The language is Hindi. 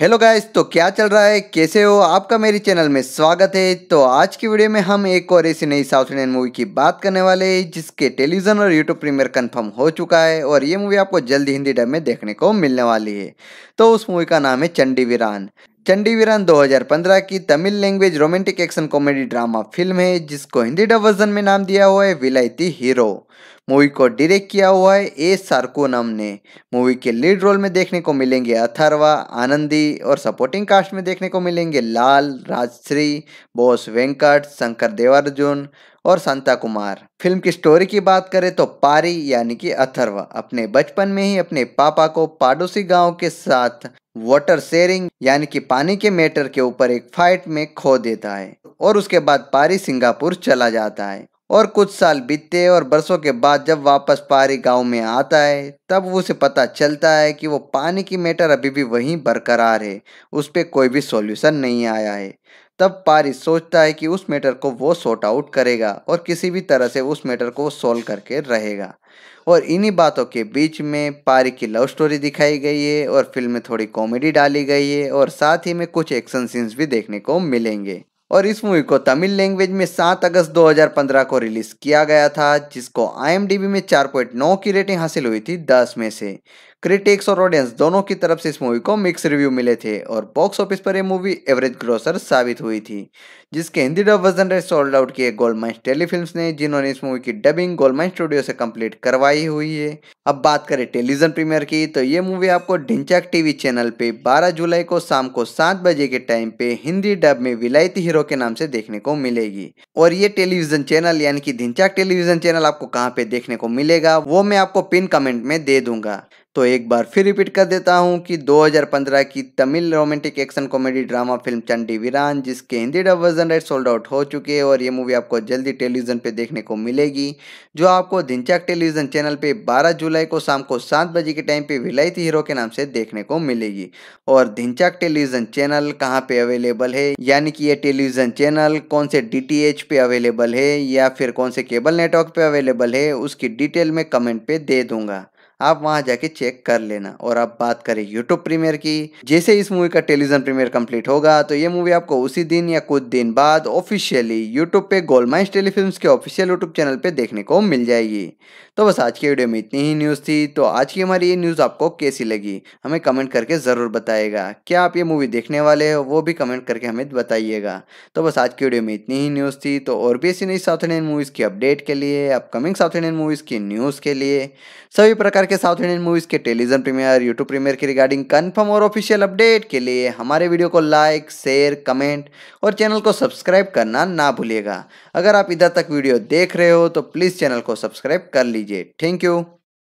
हेलो गाइस तो क्या चल रहा है कैसे हो आपका मेरे चैनल में स्वागत है तो आज की वीडियो में हम एक और ऐसी नई साउथ इंडियन मूवी की बात करने वाले हैं जिसके टेलीविजन और यूट्यूब प्रीमियर कंफर्म हो चुका है और ये मूवी आपको जल्दी हिंदी डब में देखने को मिलने वाली है तो उस मूवी का नाम है चंडी वीरान चंडीवीरन 2015 की Tamil language romantic action comedy drama film है जिसको हिंदी डब वर्जन में नाम दिया हुआ है विलायती हीरो मूवी को डायरेक्ट किया हुआ है ए सार्कोनम ने मूवी के लीड रोल में देखने को मिलेंगे अथर्वा आनंदी और सपोर्टिंग कास्ट में देखने को मिलेंगे लाल राजश्री बोस वेंकट शंकर देवार्जुन और शांता कुमार फिल्म की स्टोरी की बात करें तो पारी यानी कि अथर्वा अपने बचपन में ही अपने पापा को पाडोसी गांव के साथ वाटर शेयरिंग यानी कि पानी के मैटर के ऊपर एक फाइट में खो देता है और उसके बाद पारी सिंगापुर चला जाता है और कुछ साल बीतते और बरसों के बाद जब वापस पारी गांव में आता है तब उसे पता चलता है कि वो पानी की मैटर अभी भी वहीं बरकरार है उस पर कोई भी सॉल्यूशन नहीं आया है तब पारिस सोचता है कि उस मैटर को वो सॉर्ट आउट करेगा और किसी भी तरह से उस मैटर को सॉल्व करके रहेगा और इन्हीं बातों के बीच में पारी की लव स्टोरी दिखाई गई है और फिल्म में थोड़ी कॉमेडी डाली गई है और साथ ही में कुछ एक्शन सीन्स भी देखने को मिलेंगे और इस मूवी को तमिल लैंग्वेज में 7 अगस्त 2015 को रिलीज किया गया था जिसको आई में 4.9 की रेटिंग हासिल हुई थी 10 में से क्रिटिक्स और ऑडियंस दोनों की तरफ से इस मूवी को मिक्स रिव्यू मिले थे और बॉक्स ऑफिस पर यह मूवी एवरेज ग्रोसर साबित हुई थी जिसके Hindi dub version sold out किए गोल्डमाइन टेलीफिल्म ने जिन्होंने इस मूवी की डबिंग गोल्डमाइन स्टूडियो से कंप्लीट करवाई हुई है अब बात करें टेलीविजन प्रीमियर की तो ये मूवी आपको ढिंचाक टीवी चैनल पे 12 जुलाई को शाम को सात बजे के टाइम पे हिंदी डब में विलायती हीरो के नाम से देखने को मिलेगी और ये टेलीविजन चैनल यानी कि ढिंचाक टेलीविजन चैनल आपको कहाँ पे देखने को मिलेगा वो मैं आपको पिन कमेंट में दे दूंगा तो एक बार फिर रिपीट कर देता हूँ कि 2015 की Tamil romantic action comedy drama film Chandi Veeran जिसके Hindi dub version right sold out हो चुके हैं और ये मूवी आपको जल्दी टेलीविजन पे देखने को मिलेगी जो आपको धिंचक टेलीविजन चैनल पे 12 जुलाई को शाम को सात बजे के टाइम पे विलायती हीरो के नाम से देखने को मिलेगी और धिंचक टेलीविजन चैनल कहाँ पे अवेलेबल है यानी कि ये टेलीविजन चैनल कौन से डी पे अवेलेबल है या फिर कौन से केबल नेटवर्क पे अवेलेबल है उसकी डिटेल में कमेंट पे दे दूंगा आप वहाँ जाके चेक कर लेना और अब बात करें यूट्यूब प्रीमियर की जैसे इस मूवी का टेलीविजन प्रीमियर कंप्लीट होगा तो ये मूवी आपको उसी दिन या कुछ दिन बाद ऑफिशियली यूट्यूब पे माइंस टेलीफिल्म के ऑफिशियल यूट्यूब चैनल पर देखने को मिल जाएगी तो बस आज की वीडियो में इतनी ही न्यूज़ थी तो आज की हमारी ये न्यूज़ आपको कैसी लगी हमें कमेंट करके ज़रूर बताएगा क्या आप ये मूवी देखने वाले हो वो भी कमेंट करके हमें बताइएगा तो बस आज की वीडियो में इतनी ही न्यूज़ थी तो और भी ऐसी नई साउथ इंडियन मूवीज़ की अपडेट के लिए अपकमिंग साउथ इंडियन मूवीज़ की न्यूज़ के लिए सभी प्रकार के साउथ इंडियन मूवीज़ के टेलीविजन प्रीमियर यूट्यूब प्रीमियर के रिगार्डिंग कन्फर्म और ऑफिशियल अपडेट के लिए हमारे वीडियो को लाइक शेयर कमेंट और चैनल को सब्सक्राइब करना ना भूलिएगा अगर आप इधर तक वीडियो देख रहे हो तो प्लीज़ चैनल को सब्सक्राइब कर लीजिए थैंक यू